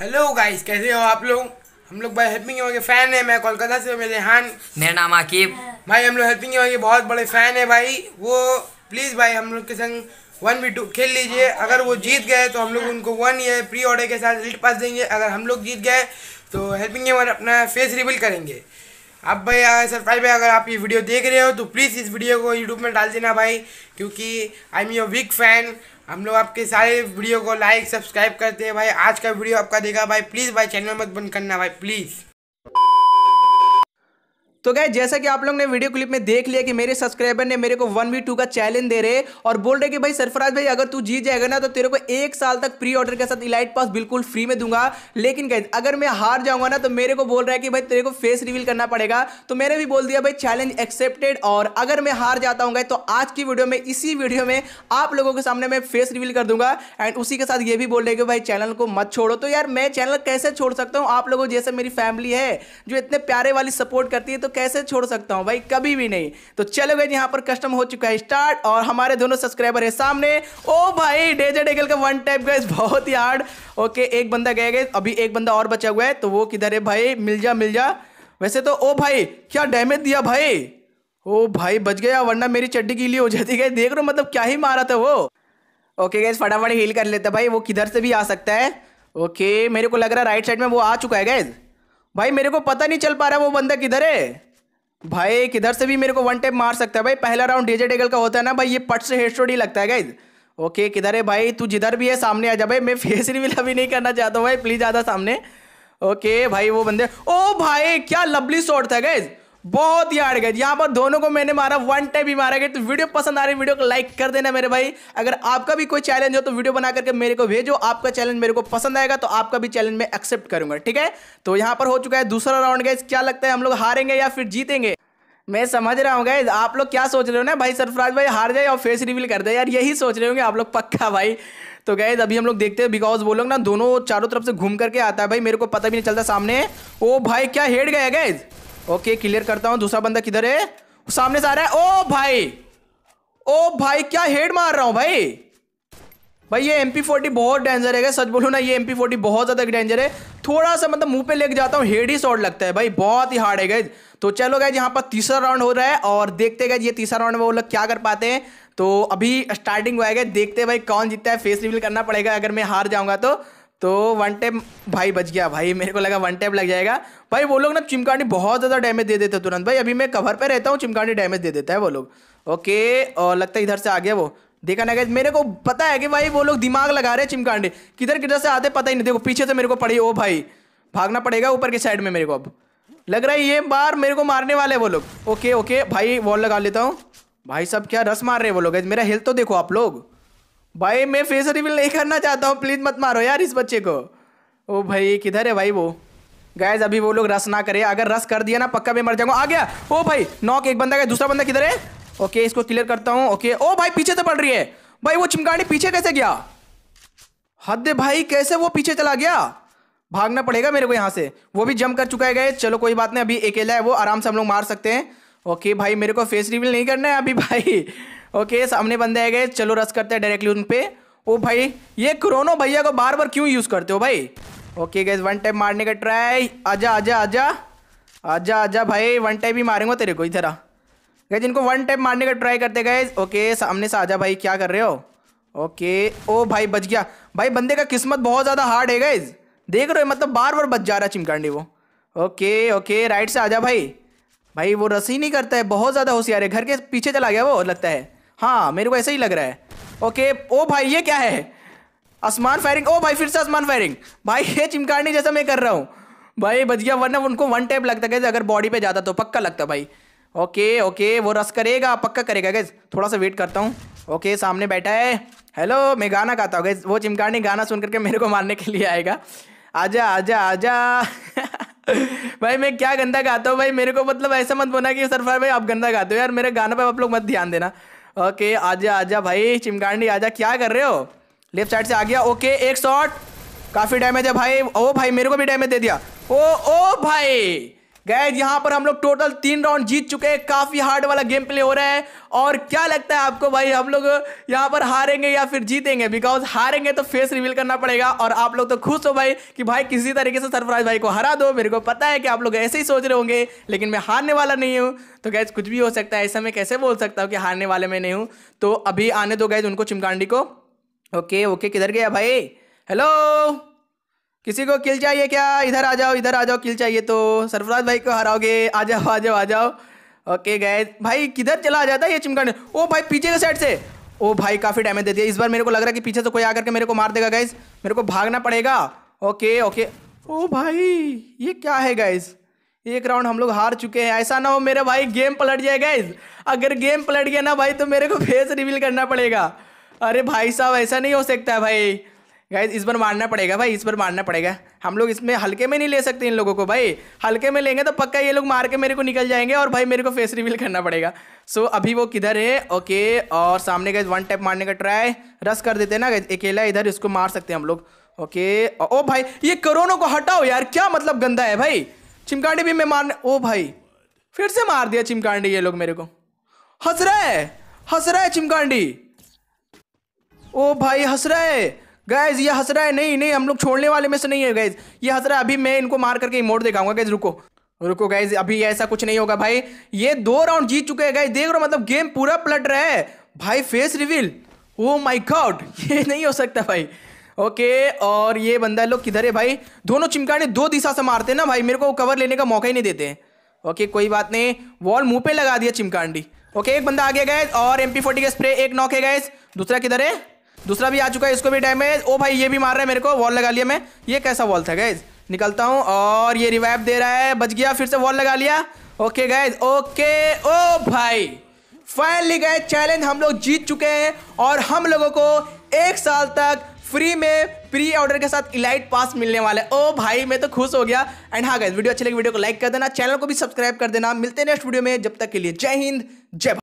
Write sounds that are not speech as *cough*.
hello guys कैसे हो आप लोग हम लोग भाई हेल्पिंग के फ़ैन है मैं कोलकाता से मेरे हान मेरा नाम आकिब भाई हम लोग हेल्पिंग के बहुत बड़े फ़ैन है भाई वो प्लीज़ भाई हम लोग के संग वन बी टू खेल लीजिए अगर वो जीत गए तो हम लोग उनको वन ईयर प्री ऑर्डर के साथ रिल्ट पास देंगे अगर हम लोग जीत गए तो हेल्पिंग एम अपना फेस रिविल करेंगे अब भाई सरप्राइज भाई अगर आप ये वीडियो देख रहे हो तो प्लीज़ इस वीडियो को यूट्यूब में डाल देना भाई क्योंकि I am your big fan हम लोग आपके सारे वीडियो को लाइक सब्सक्राइब करते हैं भाई आज का वीडियो आपका देखा भाई प्लीज़ भाई चैनल मत बंद करना भाई प्लीज़ तो गए जैसा कि आप लोग ने वीडियो क्लिप में देख लिया कि मेरे सब्सक्राइबर ने मेरे को वन वी टू का चैलेंज दे रहे और बोल रहे कि भाई सरफराज भाई अगर तू जीत जाएगा ना तो तेरे को एक साल तक प्री ऑर्डर के साथ इलाइट पास बिल्कुल फ्री में दूंगा लेकिन गए अगर मैं हार जाऊंगा ना तो मेरे को बोल रहा है कि भाई तेरे को फेस रिवील करना पड़ेगा तो मैंने भी बोल दिया भाई चैलेंज एक्सेप्टेड और अगर मैं हार जाता हूँ तो आज की वीडियो में इसी वीडियो में आप लोगों के सामने मैं फेस रिवील कर दूंगा एंड उसी के साथ ये भी बोल रहे कि भाई चैनल को मत छोड़ो तो यार मैं चैनल कैसे छोड़ सकता हूँ आप लोगों जैसे मेरी फैमिली है जो इतने प्यारे वाली सपोर्ट करती है तो कैसे छोड़ सकता हूं भाई कभी भी नहीं तो चलो गए यहां पर कस्टम हो चुका है स्टार्ट और हमारे दोनों सब्सक्राइबर है सामने ओ भाई डेजर डेगल का वन टाइप गए बहुत ही हार्ड ओके एक बंदा गए गए अभी एक बंदा और बचा हुआ है तो वो किधर है भाई मिल जा मिल जा वैसे तो ओ भाई क्या डैमेज दिया भाई ओ भाई बच गया वरना मेरी चड्डी गीली हो जाती गई देख रहे हो मतलब क्या ही मारा था वो ओके गैस फटाफट हील कर लेते भाई वो किधर से भी आ सकता है ओके मेरे को लग रहा है राइट साइड में वो आ चुका है गैस भाई मेरे को पता नहीं चल पा रहा वो बंदा किधर है भाई किधर से भी मेरे को वन टेप मार सकता है भाई पहला राउंड डीजे डेगल का होता है ना भाई ये पट से हेड शॉट ही लगता है गाइज ओके किधर है भाई तू जिधर भी है सामने आ जा भाई मैं फेस रिवील अभी नहीं करना चाहता भाई प्लीज आधा सामने ओके भाई वो बंदे ओ भाई क्या लवली शॉट था गाइज़ बहुत ही हार्ड गए यहाँ पर दोनों को मैंने मारा वन टाइम ही मारा गया तो वीडियो पसंद आ रही वीडियो को लाइक कर देना मेरे भाई अगर आपका भी कोई चैलेंज हो तो वीडियो बना करके मेरे को भेजो आपका चैलेंज मेरे को पसंद आएगा तो आपका भी चैलेंज मैं एक्सेप्ट करूंगा ठीक है तो यहाँ पर हो चुका है दूसरा राउंड गए क्या लगता है हम लोग हारेंगे या फिर जीतेंगे मैं समझ रहा हूँ गाइज आप लोग क्या सोच रहे हो ना भाई सरफराज भाई हार जाए और फेस रिवील कर दे यार यही सोच रहे होंगे आप लोग पक्का भाई तो गैज अभी हम लोग देखते हैं बिकॉज वो लोग ना दोनों चारों तरफ से घूम करके आता है भाई मेरे को पता भी नहीं चलता सामने ओ भाई क्या हेड गया गैज ओके क्लियर करता हूँ दूसरा बंदा किधर है सामने से आ रहा है ओ भाई ओ भाई क्या हेड मार रहा हूँ भाई भाई ये एम पी फोर्टी बहुत डेंजर है सच बोलू ना ये एम पी फोर्टी बहुत ज़्यादा डेंजर है थोड़ा सा मतलब मुंह पे लेके जाता हूँ हेड ही शॉर्ट लगता है भाई बहुत ही हार्ड है गैज तो चलो गैज यहाँ पर तीसरा राउंड हो रहा है और देखते गए ये तीसरा राउंड में वो लोग क्या कर पाते हैं तो अभी स्टार्टिंग हुआ है देखते भाई कौन जीतता है फेस रिविल करना पड़ेगा अगर मैं हार जाऊंगा तो तो वन टैप भाई बच गया भाई मेरे को लगा वन टैप लग जाएगा भाई वो लोग ना चिमकांडी बहुत ज़्यादा डैमेज दे देते तुरंत भाई अभी मैं कवर पे रहता हूँ चिमकांडी डैमेज दे देता है वो लोग ओके और लगता है इधर से आ गया वो देखा ना गया मेरे को पता है कि भाई वो लोग दिमाग लगा रहे हैं चिमकांडी किधर किधर से आते पता ही नहीं देखो पीछे से मेरे को पड़ी ओ भाई भागना पड़ेगा ऊपर के साइड में मेरे को अब लग रहा है ये बार मेरे को मारने वाले हैं वो लोग ओके ओके भाई वॉल लगा लेता हूँ भाई सब क्या रस मार रहे हैं वो लोग मेरा हेल्थ तो देखो आप लोग भाई मैं फेस रिवील नहीं करना चाहता हूँ प्लीज़ मत मारो यार इस बच्चे को ओ भाई किधर है भाई वो गैज अभी वो लोग रस ना करे अगर रस कर दिया ना पक्का मैं मर जाऊंगा आ गया ओ भाई नॉक एक बंदा गया दूसरा बंदा किधर है ओके इसको क्लियर करता हूँ ओके ओ भाई पीछे से पड़ रही है भाई वो चिमकानी पीछे कैसे गया हद भाई कैसे वो पीछे चला गया भागना पड़ेगा मेरे को यहाँ से वो भी जम कर चुका है गए चलो कोई बात नहीं अभी अकेला है वो आराम से हम लोग मार सकते हैं ओके भाई मेरे को फेस रिवील नहीं करना है अभी *laughs* भाई ओके सामने बंदे आ गए चलो रस करते हैं डायरेक्टली उन पे ओ भाई ये क्रोनो भैया को बार बार क्यों यूज़ करते हो भाई ओके गैस वन टाइम मारने का ट्राई आजा आजा आजा आजा आजा भाई वन टाइम ही मारेंगे तेरे को इधर गैस इनको वन टाइम मारने का ट्राई करते गए ओके सामने से आजा भाई क्या कर रहे हो ओके ओ भाई बच गया भाई बंदे का किस्मत बहुत ज़्यादा हार्ड है गैस देख रहे हो मतलब बार बार बच जा रहा है चिमकांडी वो ओके ओके राइट से आजा भाई भाई वो रस ही नहीं करता है बहुत ज़्यादा होशियार है घर के पीछे चला गया वो लगता है हाँ मेरे को ऐसा ही लग रहा है ओके ओ भाई ये क्या है आसमान फायरिंग ओ भाई फिर से आसमान फायरिंग भाई ये चिमकाने जैसा मैं कर रहा हूँ भाई बच गया वरना उनको वन टैप लगता गैस अगर बॉडी पे जाता तो पक्का लगता भाई ओके ओके वो रस करेगा पक्का करेगा गैस थोड़ा सा वेट करता हूँ ओके सामने बैठा है हेलो मैं गाना गाता हूँ गैस वो चिमकानी गाना सुन करके मेरे को मारने के लिए आएगा आजा आजा आजा *laughs* भाई मैं क्या गंदा गाता हूँ भाई मेरे को मतलब ऐसा मत बोना कि सरफार भाई आप गंदा गाते हो यार मेरे गाना पर आप लोग मत ध्यान देना ओके आजा आजा भाई चिमकांडी आजा क्या कर रहे हो लेफ्ट साइड से आ गया ओके एक शॉट काफ़ी डैमेज है भाई ओ भाई मेरे को भी डैमेज दे दिया ओ ओ भाई गैज यहाँ पर हम लोग टोटल तीन राउंड जीत चुके हैं काफ़ी हार्ड वाला गेम प्ले हो रहा है और क्या लगता है आपको भाई हम लोग यहाँ पर हारेंगे या फिर जीतेंगे बिकॉज हारेंगे तो फेस रिवील करना पड़ेगा और आप लोग तो खुश हो भाई कि भाई किसी तरीके से सरफराज भाई को हरा दो मेरे को पता है कि आप लोग ऐसे ही सोच रहे होंगे लेकिन मैं हारने वाला नहीं हूँ तो गैज कुछ भी हो सकता है ऐसा मैं कैसे बोल सकता हूँ कि हारने वाले में नहीं हूँ तो अभी आने दो गैज उनको चिमकांडी को ओके ओके किधर गया भाई हेलो किसी को किल चाहिए क्या इधर आ जाओ इधर आ जाओ किल चाहिए तो सरफराज भाई को हराओगे आ जाओ आ जाओ आ जाओ ओके गए भाई किधर चला आ जाता है ये चिमकाने ओ भाई पीछे के साइड से ओ भाई काफ़ी डैमेज दे दिया इस बार मेरे को लग रहा है कि पीछे से कोई आकर के मेरे को मार देगा गैस मेरे को भागना पड़ेगा ओके ओके ओ भाई ये क्या है गैस एक राउंड हम लोग हार चुके हैं ऐसा ना हो मेरे भाई गेम पलट जाए गैस अगर गेम पलट गया ना भाई तो मेरे को फेस रिवील करना पड़ेगा अरे भाई साहब ऐसा नहीं हो सकता है भाई गाइज इस बार मारना पड़ेगा भाई इस बार मारना पड़ेगा हम लोग इसमें हल्के में नहीं ले सकते इन लोगों को भाई हल्के में लेंगे तो पक्का ये लोग मार के मेरे को निकल जाएंगे और भाई मेरे को फेस रिवील करना पड़ेगा सो so, अभी वो किधर है ओके और सामने गए वन टैप मारने का ट्राई रस कर देते हैं ना गाइज अकेला इधर इसको मार सकते हैं हम लोग ओके ओ भाई ये करोनों को हटाओ यार क्या मतलब गंदा है भाई चिमकांडी भी मैं मारने ओ भाई फिर से मार दिया चिमकांडी ये लोग मेरे को हंस रहा है हंस रहा है चिमकांडी ओ भाई हंस रहा है गैज ये हंस रहा है नहीं नहीं हम लोग छोड़ने वाले में से नहीं है गैज ये हंस रहा है अभी मैं इनको मार करके मोड़ दिखाऊंगा गैज रुको रुको गैज अभी ऐसा कुछ नहीं होगा भाई ये दो राउंड जीत चुके हैं गैज देख रहे हो मतलब गेम पूरा पलट रहा है भाई face reveal oh my god ये नहीं हो सकता भाई ओके और ये बंदा लोग किधर है भाई दोनों चिमकाने दो दिशा से मारते हैं ना भाई मेरे को कवर लेने का मौका ही नहीं देते हैं ओके कोई बात नहीं वॉल मुंह पे लगा दिया चिमकांडी ओके एक बंदा आगे गए और एम पी फोर्टी का स्प्रे एक नॉक है गए दूसरा किधर है दूसरा भी आ चुका है इसको भी डैमेज ओ भाई ये भी मार रहा है मेरे को वॉल लगा लिया मैं ये कैसा वॉल था गैज निकलता हूँ और ये रिवाइव दे रहा है बच गया फिर से वॉल लगा लिया ओके गैज ओके ओ भाई फाइनली गए चैलेंज हम लोग जीत चुके हैं और हम लोगों को एक साल तक फ्री में प्री ऑर्डर के साथ इलाइट पास मिलने वाला है ओ भाई मैं तो खुश हो गया एंड हाँ गए वीडियो अच्छी लगी वीडियो को लाइक कर देना चैनल को भी सब्सक्राइब कर देना मिलते हैं नेक्स्ट वीडियो में जब तक के लिए जय हिंद जय